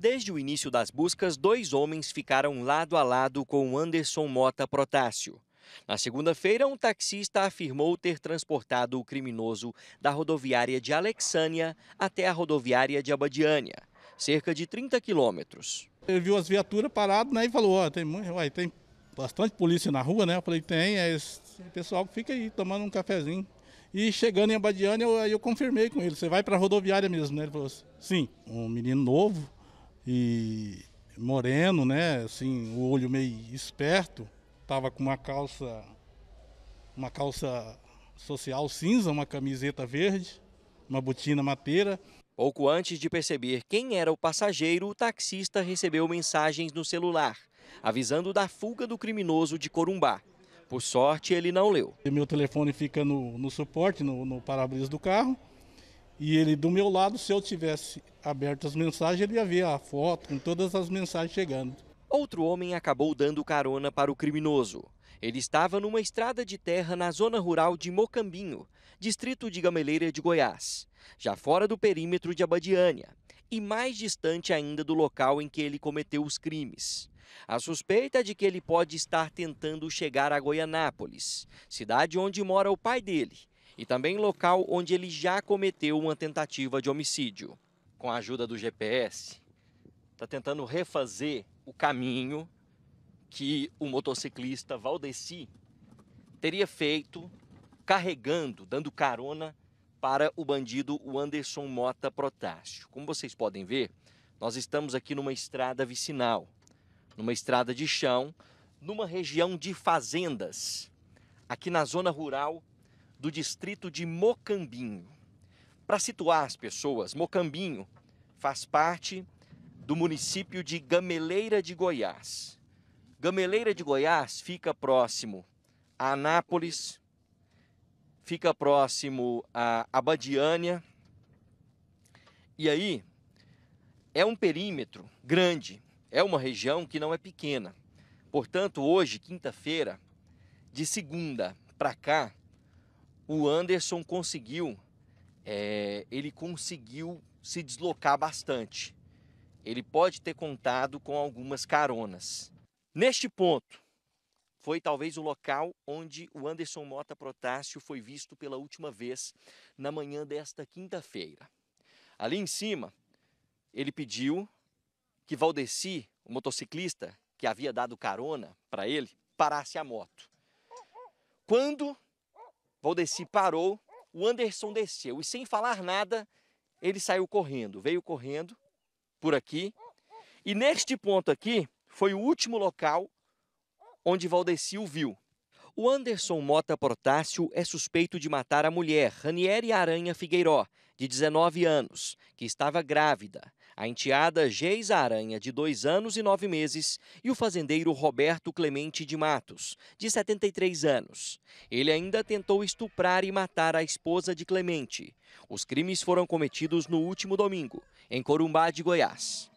Desde o início das buscas, dois homens ficaram lado a lado com Anderson Mota Protásio. Na segunda-feira, um taxista afirmou ter transportado o criminoso da rodoviária de Alexânia até a rodoviária de Abadiânia, cerca de 30 quilômetros. Ele viu as viaturas paradas né, e falou: oh, tem, uai, tem bastante polícia na rua, né? Eu falei: tem, é esse pessoal que fica aí tomando um cafezinho. E chegando em Abadiânia, eu, eu confirmei com ele: você vai para a rodoviária mesmo, né? Ele falou: sim, um menino novo e moreno, né? Assim, o olho meio esperto, tava com uma calça uma calça social cinza, uma camiseta verde, uma botina mateira. Pouco antes de perceber quem era o passageiro, o taxista recebeu mensagens no celular, avisando da fuga do criminoso de Corumbá. Por sorte, ele não leu. Meu telefone fica no, no suporte, no, no para-brisa do carro. E ele do meu lado, se eu tivesse aberto as mensagens, ele ia ver a foto com todas as mensagens chegando. Outro homem acabou dando carona para o criminoso. Ele estava numa estrada de terra na zona rural de Mocambinho, distrito de Gameleira de Goiás, já fora do perímetro de Abadiânia e mais distante ainda do local em que ele cometeu os crimes. A suspeita é de que ele pode estar tentando chegar a Goianápolis, cidade onde mora o pai dele, e também local onde ele já cometeu uma tentativa de homicídio. Com a ajuda do GPS, está tentando refazer o caminho que o motociclista Valdeci teria feito carregando, dando carona para o bandido Anderson Mota Protásio Como vocês podem ver, nós estamos aqui numa estrada vicinal, numa estrada de chão, numa região de fazendas, aqui na zona rural do distrito de Mocambinho. Para situar as pessoas, Mocambinho faz parte do município de Gameleira de Goiás. Gameleira de Goiás fica próximo a Anápolis, fica próximo a Abadiânia. E aí é um perímetro grande, é uma região que não é pequena. Portanto, hoje, quinta-feira, de segunda para cá, o Anderson conseguiu, é, ele conseguiu se deslocar bastante. Ele pode ter contado com algumas caronas. Neste ponto, foi talvez o local onde o Anderson Mota Protássio foi visto pela última vez na manhã desta quinta-feira. Ali em cima, ele pediu que Valdeci, o motociclista que havia dado carona para ele, parasse a moto. Quando Valdeci parou, o Anderson desceu e sem falar nada, ele saiu correndo, veio correndo por aqui. E neste ponto aqui foi o último local onde Valdeci o viu. O Anderson Mota Portácio é suspeito de matar a mulher, Ranieri Aranha Figueiró, de 19 anos, que estava grávida a enteada Geisa Aranha, de dois anos e nove meses, e o fazendeiro Roberto Clemente de Matos, de 73 anos. Ele ainda tentou estuprar e matar a esposa de Clemente. Os crimes foram cometidos no último domingo, em Corumbá de Goiás.